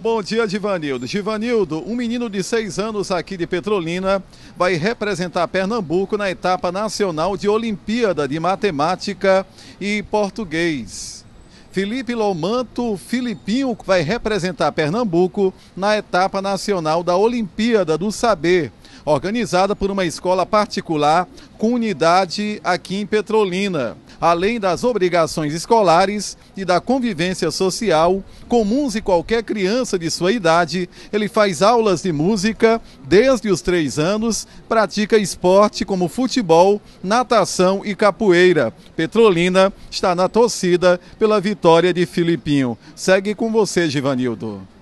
Bom dia, Divanildo. Divanildo, um menino de seis anos aqui de Petrolina vai representar Pernambuco na etapa nacional de Olimpíada de Matemática e Português. Felipe Lomanto Filipinho vai representar Pernambuco na etapa nacional da Olimpíada do Saber, organizada por uma escola particular com unidade aqui em Petrolina além das obrigações escolares e da convivência social comuns em qualquer criança de sua idade, ele faz aulas de música desde os três anos, pratica esporte como futebol, natação e capoeira. Petrolina está na torcida pela vitória de Filipinho. Segue com você, Givanildo.